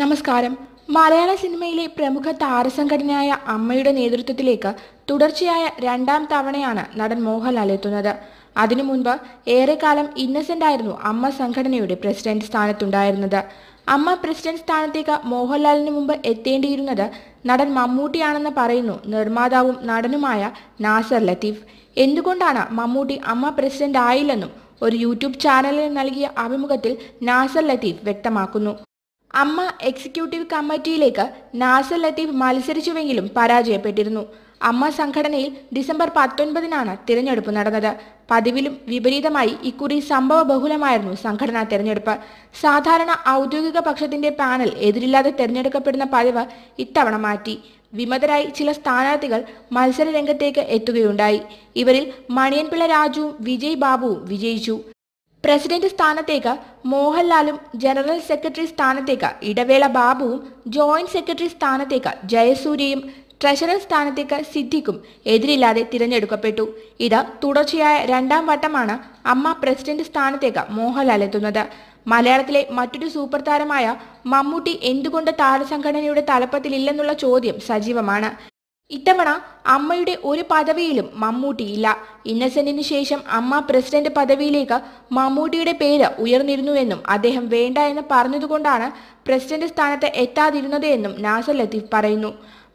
നമസ്കാരം മലയാള സിനിമയിലെ പ്രമുഖ താരസംഘടനയായ അമ്മയുടെ നേതൃത്വത്തിലേക്ക് തുടർച്ചയായ രണ്ടാം തവണയാണ് നടൻ മോഹൻലാൽ എത്തുന്നത് അതിനു മുൻപ് ഏറെക്കാലം ഇന്നസെന്റ് ആയിരുന്നു അമ്മ സംഘടനയുടെ പ്രസിഡന്റ് സ്ഥാനത്തുണ്ടായിരുന്നത് അമ്മ പ്രസിഡന്റ് സ്ഥാനത്തേക്ക് മോഹൻലാലിന് മുമ്പ് എത്തേണ്ടിയിരുന്നത് നടൻ മമ്മൂട്ടിയാണെന്ന് പറയുന്നു നിർമ്മാതാവും നടനുമായ നാസർ ലത്തീഫ് എന്തുകൊണ്ടാണ് മമ്മൂട്ടി അമ്മ പ്രസിഡന്റ് ആയില്ലെന്നും ഒരു യൂട്യൂബ് ചാനലിന് നൽകിയ അഭിമുഖത്തിൽ നാസർ ലത്തീഫ് വ്യക്തമാക്കുന്നു അമ്മ എക്സിക്യൂട്ടീവ് കമ്മിറ്റിയിലേക്ക് നാസൽ ലത്തീഫ് മത്സരിച്ചുവെങ്കിലും പരാജയപ്പെട്ടിരുന്നു അമ്മ സംഘടനയിൽ ഡിസംബർ പത്തൊൻപതിനാണ് തിരഞ്ഞെടുപ്പ് നടന്നത് പതിവിലും വിപരീതമായി ഇക്കുറി സംഭവ ബഹുലമായിരുന്നു സംഘടനാ തെരഞ്ഞെടുപ്പ് സാധാരണ ഔദ്യോഗിക പക്ഷത്തിന്റെ പാനൽ എതിരില്ലാതെ തെരഞ്ഞെടുക്കപ്പെടുന്ന പതിവ് ഇത്തവണ മാറ്റി വിമതരായി ചില സ്ഥാനാർത്ഥികൾ മത്സര രംഗത്തേക്ക് എത്തുകയുണ്ടായി ഇവരിൽ മണിയൻപിള്ള രാജുവും വിജയ് ബാബുവും വിജയിച്ചു പ്രസിഡന്റ് സ്ഥാനത്തേക്ക് മോഹൻലാലും ജനറൽ സെക്രട്ടറി സ്ഥാനത്തേക്ക് ഇടവേള ബാബുവും ജോയിന്റ് സെക്രട്ടറി സ്ഥാനത്തേക്ക് ജയസൂര്യയും ട്രഷറർ സ്ഥാനത്തേക്ക് സിദ്ദിഖും എതിരില്ലാതെ തിരഞ്ഞെടുക്കപ്പെട്ടു ഇത് തുടർച്ചയായ രണ്ടാം വട്ടമാണ് അമ്മ പ്രസിഡന്റ് സ്ഥാനത്തേക്ക് മോഹൻലാൽ എത്തുന്നത് മലയാളത്തിലെ മറ്റൊരു സൂപ്പർ താരമായ മമ്മൂട്ടി എന്തുകൊണ്ട് താരസംഘടനയുടെ തലപ്പത്തിലില്ലെന്നുള്ള ചോദ്യം സജീവമാണ് ഇത്തവണ അമ്മയുടെ ഒരു പദവിയിലും മമ്മൂട്ടിയില്ല ഇന്നസെന്റിന് ശേഷം അമ്മ പ്രസിഡന്റ് പദവിയിലേക്ക് മമ്മൂട്ടിയുടെ പേര് ഉയർന്നിരുന്നുവെന്നും അദ്ദേഹം വേണ്ട എന്ന് പറഞ്ഞതുകൊണ്ടാണ് പ്രസിഡന്റ് സ്ഥാനത്ത് എത്താതിരുന്നത് എന്നും നാസർ ലത്തീഫ് പറയുന്നു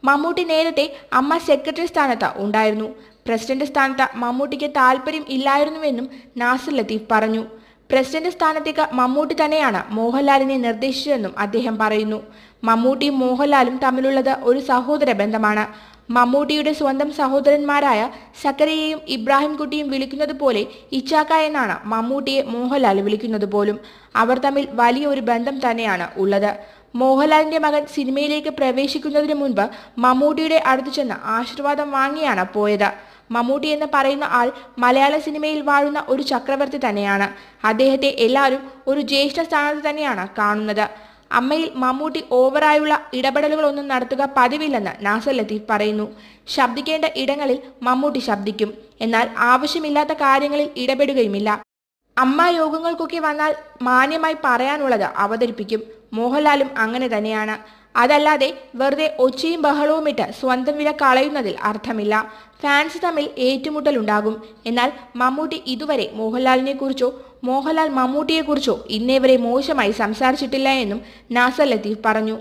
മമ്മൂട്ടി നേരത്തെ അമ്മ സെക്രട്ടറി സ്ഥാനത്ത് ഉണ്ടായിരുന്നു പ്രസിഡന്റ് സ്ഥാനത്ത് മമ്മൂട്ടിക്ക് താല്പര്യം ഇല്ലായിരുന്നുവെന്നും നാസർ ലത്തീഫ് പറഞ്ഞു പ്രസിഡന്റ് സ്ഥാനത്തേക്ക് മമ്മൂട്ടി തന്നെയാണ് മോഹൻലാലിനെ നിർദ്ദേശിച്ചതെന്നും അദ്ദേഹം പറയുന്നു മമ്മൂട്ടിയും മോഹൻലാലും തമ്മിലുള്ളത് ഒരു സഹോദര ബന്ധമാണ് മമ്മൂട്ടിയുടെ സ്വന്തം സഹോദരന്മാരായ സക്കരയെയും ഇബ്രാഹിം കുട്ടിയും വിളിക്കുന്നത് പോലെ ഇച്ചാക്ക എന്നാണ് മമ്മൂട്ടിയെ മോഹൻലാൽ വിളിക്കുന്നത് പോലും അവർ തമ്മിൽ വലിയ ഒരു ബന്ധം തന്നെയാണ് ഉള്ളത് മോഹൻലാലിന്റെ മകൻ സിനിമയിലേക്ക് പ്രവേശിക്കുന്നതിന് മുൻപ് മമ്മൂട്ടിയുടെ അടുത്തു ചെന്ന് ആശീർവാദം വാങ്ങിയാണ് പോയത് മമ്മൂട്ടി എന്ന് പറയുന്ന ആൾ മലയാള സിനിമയിൽ വാഴുന്ന ഒരു ചക്രവർത്തി തന്നെയാണ് അദ്ദേഹത്തെ എല്ലാവരും ഒരു ജ്യേഷ്ഠ സ്ഥാനത്ത് തന്നെയാണ് കാണുന്നത് അമ്മയിൽ മമ്മൂട്ടി ഓവറായുള്ള ഇടപെടലുകളൊന്നും നടത്തുക പതിവില്ലെന്ന് നാസർ ലത്തീഫ് പറയുന്നു ശബ്ദിക്കേണ്ട ഇടങ്ങളിൽ മമ്മൂട്ടി ശബ്ദിക്കും എന്നാൽ ആവശ്യമില്ലാത്ത കാര്യങ്ങളിൽ ഇടപെടുകയുമില്ല അമ്മ യോഗങ്ങൾക്കൊക്കെ വന്നാൽ മാന്യമായി പറയാനുള്ളത് അവതരിപ്പിക്കും മോഹൻലാലും അങ്ങനെ തന്നെയാണ് അതല്ലാതെ വെറുതെ ഒച്ചയും ഇട്ട് സ്വന്തം വില കളയുന്നതിൽ അർത്ഥമില്ല ഫാൻസ് തമ്മിൽ ഏറ്റുമുട്ടലുണ്ടാകും എന്നാൽ മമ്മൂട്ടി ഇതുവരെ മോഹൻലാലിനെക്കുറിച്ചോ മോഹൻലാൽ മമ്മൂട്ടിയെക്കുറിച്ചോ ഇന്നേവരെ മോശമായി സംസാരിച്ചിട്ടില്ല എന്നും നാസർ ലത്തീഫ് പറഞ്ഞു